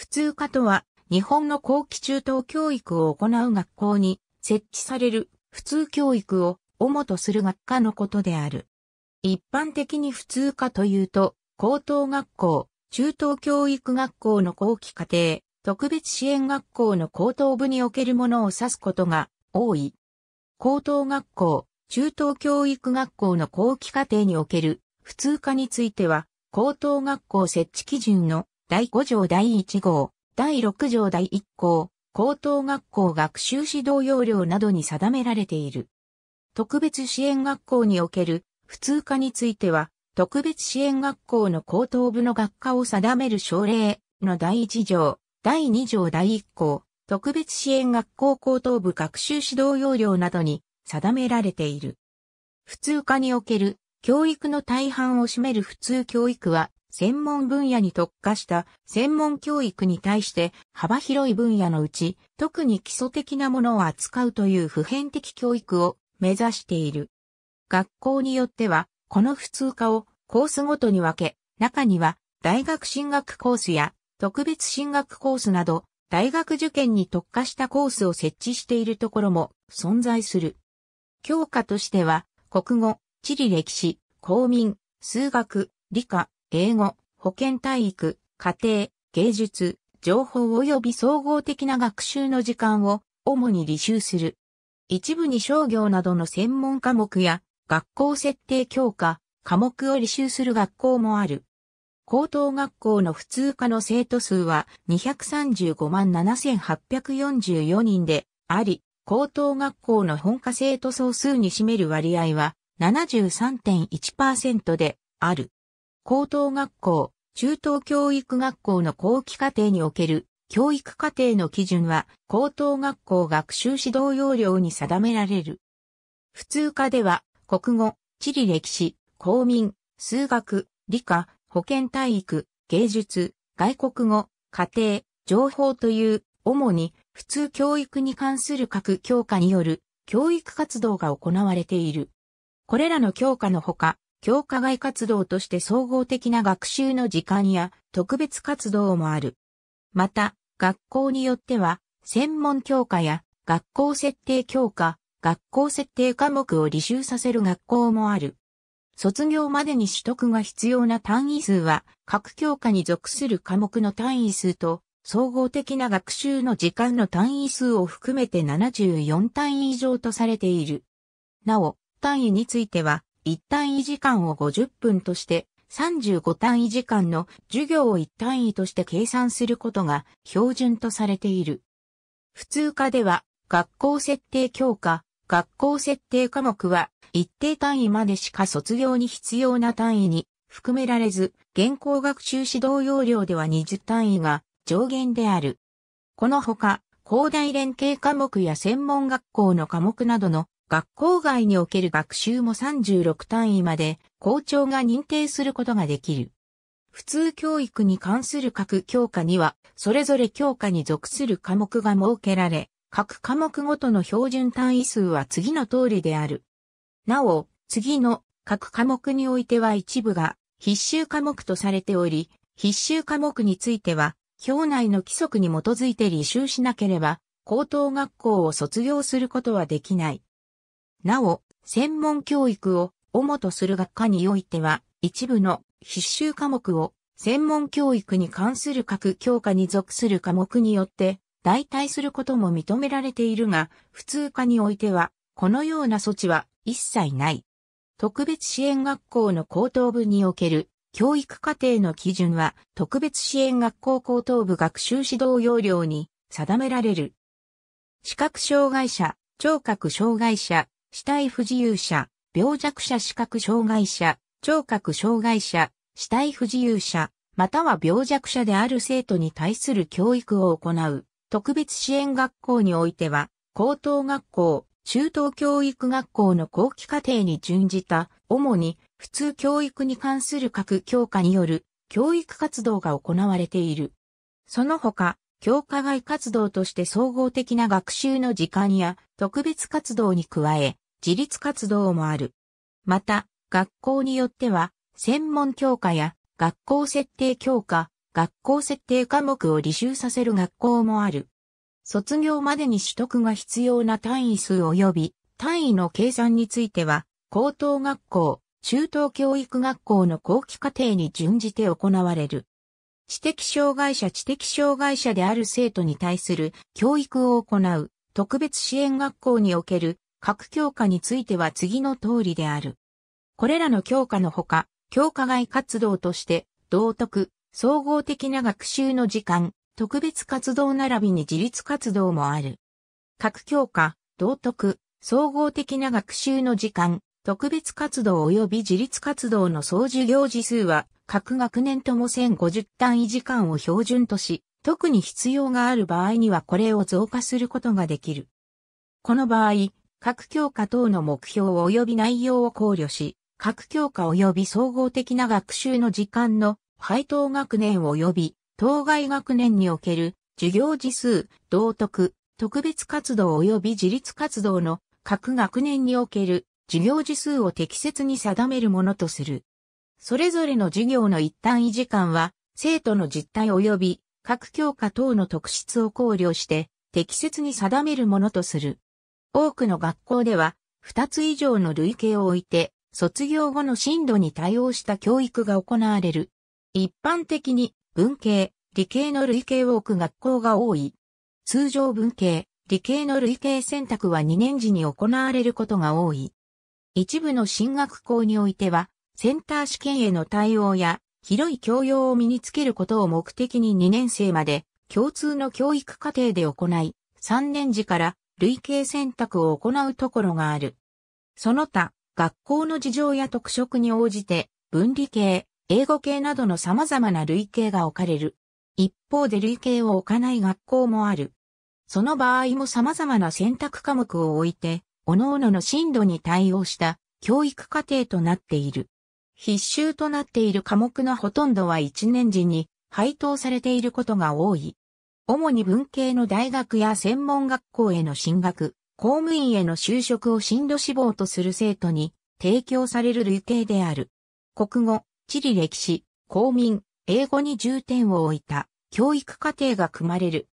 普通科とは、日本の後期中等教育を行う学校に設置される普通教育を主とする学科のことである。一般的に普通科というと、高等学校、中等教育学校の後期課程、特別支援学校の高等部におけるものを指すことが多い。高等学校、中等教育学校の後期課程における普通科については、高等学校設置基準の第5条第1号、第6条第1項、高等学校学習指導要領などに定められている。特別支援学校における普通科については、特別支援学校の高等部の学科を定める省令の第1条、第2条第1項、特別支援学校高等部学習指導要領などに定められている。普通科における教育の大半を占める普通教育は専門分野に特化した専門教育に対して幅広い分野のうち特に基礎的なものを扱うという普遍的教育を目指している。学校によってはこの普通科をコースごとに分け、中には大学進学コースや特別進学コースなど大学受験に特化したコースを設置しているところも存在する。教科としては国語、地理歴史、公民、数学、理科、英語、保健体育、家庭、芸術、情報及び総合的な学習の時間を主に履修する。一部に商業などの専門科目や学校設定教科、科目を履修する学校もある。高等学校の普通科の生徒数は235万7844人であり、高等学校の本科生徒総数に占める割合は73.1%である。高等学校、中等教育学校の後期課程における教育課程の基準は高等学校学習指導要領に定められる。普通科では国語、地理歴史、公民、数学、理科、保健体育、芸術、外国語、家庭、情報という主に普通教育に関する各教科による教育活動が行われている。これらの教科のほか、教科外活動として総合的な学習の時間や特別活動もある。また、学校によっては、専門教科や学校設定教科、学校設定科目を履修させる学校もある。卒業までに取得が必要な単位数は、各教科に属する科目の単位数と、総合的な学習の時間の単位数を含めて74単位以上とされている。なお、単位については、一単位時間を50分として、35単位時間の授業を一単位として計算することが標準とされている。普通科では、学校設定教科、学校設定科目は一定単位までしか卒業に必要な単位に含められず、現行学習指導要領では20単位が上限である。このほか、広大連携科目や専門学校の科目などの学校外における学習も36単位まで校長が認定することができる。普通教育に関する各教科には、それぞれ教科に属する科目が設けられ、各科目ごとの標準単位数は次の通りである。なお、次の各科目においては一部が必修科目とされており、必修科目については、表内の規則に基づいて履修しなければ、高等学校を卒業することはできない。なお、専門教育を主とする学科においては、一部の必修科目を専門教育に関する各教科に属する科目によって代替することも認められているが、普通科においては、このような措置は一切ない。特別支援学校の高等部における教育課程の基準は特別支援学校高等部学習指導要領に定められる。視覚障害者、聴覚障害者、死体不自由者、病弱者視覚障害者、聴覚障害者、死体不自由者、または病弱者である生徒に対する教育を行う、特別支援学校においては、高等学校、中等教育学校の後期課程に準じた、主に普通教育に関する各教科による教育活動が行われている。その他、教科外活動として総合的な学習の時間や特別活動に加え、自立活動もある。また、学校によっては、専門教科や学校設定教科、学校設定科目を履修させる学校もある。卒業までに取得が必要な単位数及び単位の計算については、高等学校、中等教育学校の後期課程に準じて行われる。知的障害者知的障害者である生徒に対する教育を行う特別支援学校における各教科については次の通りである。これらの教科のほか、教科外活動として道徳、総合的な学習の時間、特別活動並びに自立活動もある。各教科、道徳、総合的な学習の時間、特別活動及び自立活動の総授業時数は、各学年とも1050単位時間を標準とし、特に必要がある場合にはこれを増加することができる。この場合、各教科等の目標及び内容を考慮し、各教科及び総合的な学習の時間の配当学年及び当該学年における授業時数、道徳、特別活動及び自立活動の各学年における授業時数を適切に定めるものとする。それぞれの授業の一単位時間は、生徒の実態及び各教科等の特質を考慮して適切に定めるものとする。多くの学校では、2つ以上の類型を置いて、卒業後の進路に対応した教育が行われる。一般的に文系、理系の類型を置く学校が多い。通常文系、理系の類型選択は2年時に行われることが多い。一部の進学校においては、センター試験への対応や、広い教養を身につけることを目的に2年生まで、共通の教育課程で行い、3年時から類型選択を行うところがある。その他、学校の事情や特色に応じて、分離系、英語系などの様々な類型が置かれる。一方で類型を置かない学校もある。その場合も様々な選択科目を置いて、各々の進度に対応した教育課程となっている。必修となっている科目のほとんどは1年時に配当されていることが多い。主に文系の大学や専門学校への進学、公務員への就職を進路志望とする生徒に提供される類型である。国語、地理歴史、公民、英語に重点を置いた教育課程が組まれる。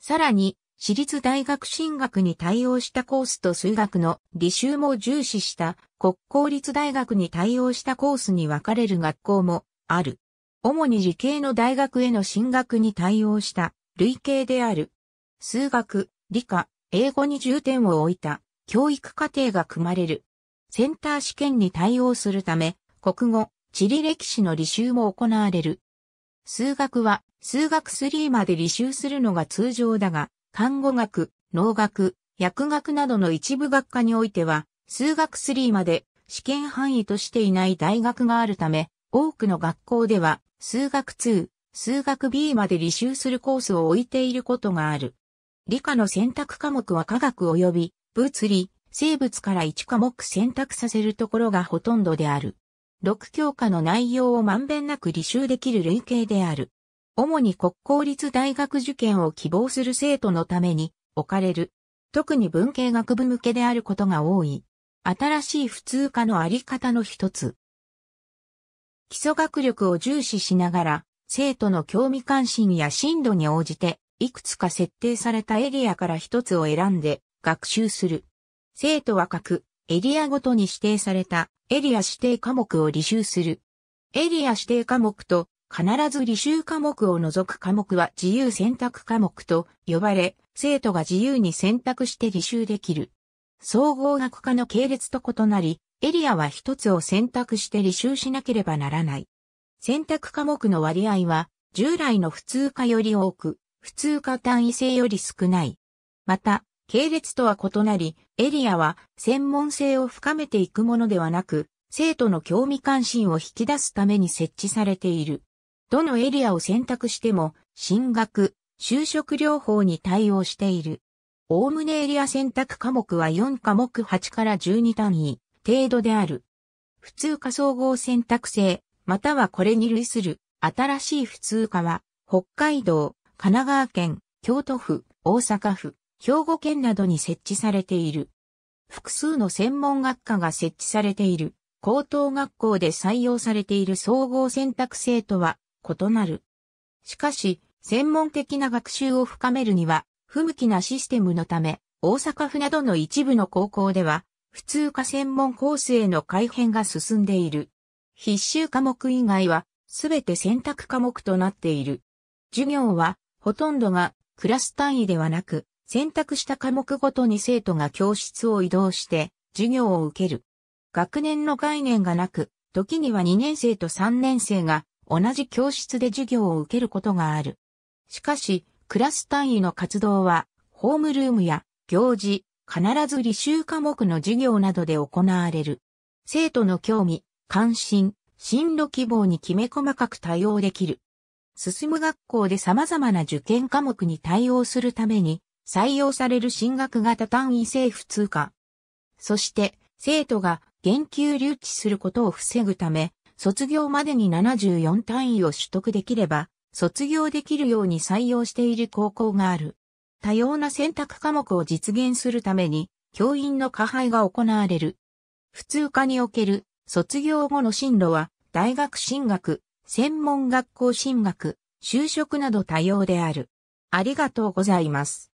さらに、私立大学進学に対応したコースと数学の履修も重視した国公立大学に対応したコースに分かれる学校もある。主に理系の大学への進学に対応した類型である。数学、理科、英語に重点を置いた教育課程が組まれる。センター試験に対応するため、国語、地理歴史の履修も行われる。数学は数学3まで履修するのが通常だが、看護学、農学、薬学などの一部学科においては、数学3まで試験範囲としていない大学があるため、多くの学校では、数学2、数学 B まで履修するコースを置いていることがある。理科の選択科目は科学及び、物理、生物から1科目選択させるところがほとんどである。6教科の内容をまんべんなく履修できる類型である。主に国公立大学受験を希望する生徒のために置かれる。特に文系学部向けであることが多い。新しい普通科のあり方の一つ。基礎学力を重視しながら、生徒の興味関心や進度に応じて、いくつか設定されたエリアから一つを選んで学習する。生徒は各エリアごとに指定されたエリア指定科目を履修する。エリア指定科目と必ず履修科目を除く科目は自由選択科目と呼ばれ、生徒が自由に選択して履修できる。総合学科の系列と異なり、エリアは一つを選択して履修しなければならない。選択科目の割合は、従来の普通科より多く、普通科単位制より少ない。また、系列とは異なり、エリアは専門性を深めていくものではなく、生徒の興味関心を引き出すために設置されている。どのエリアを選択しても、進学、就職療法に対応している。おおむねエリア選択科目は4科目8から12単位程度である。普通科総合選択制、またはこれに類する新しい普通科は、北海道、神奈川県、京都府、大阪府、兵庫県などに設置されている。複数の専門学科が設置されている。高等学校で採用されている総合選択制とは異なる。しかし、専門的な学習を深めるには、不向きなシステムのため、大阪府などの一部の高校では、普通科専門コースへの改変が進んでいる。必修科目以外は、すべて選択科目となっている。授業は、ほとんどが、クラス単位ではなく、選択した科目ごとに生徒が教室を移動して、授業を受ける。学年の概念がなく、時には2年生と3年生が同じ教室で授業を受けることがある。しかし、クラス単位の活動は、ホームルームや行事、必ず履修科目の授業などで行われる。生徒の興味、関心、進路希望にきめ細かく対応できる。進む学校で様々な受験科目に対応するために、採用される進学型単位政府通過。そして、生徒が言及留置することを防ぐため、卒業までに74単位を取得できれば、卒業できるように採用している高校がある。多様な選択科目を実現するために、教員の加配が行われる。普通科における卒業後の進路は、大学進学、専門学校進学、就職など多様である。ありがとうございます。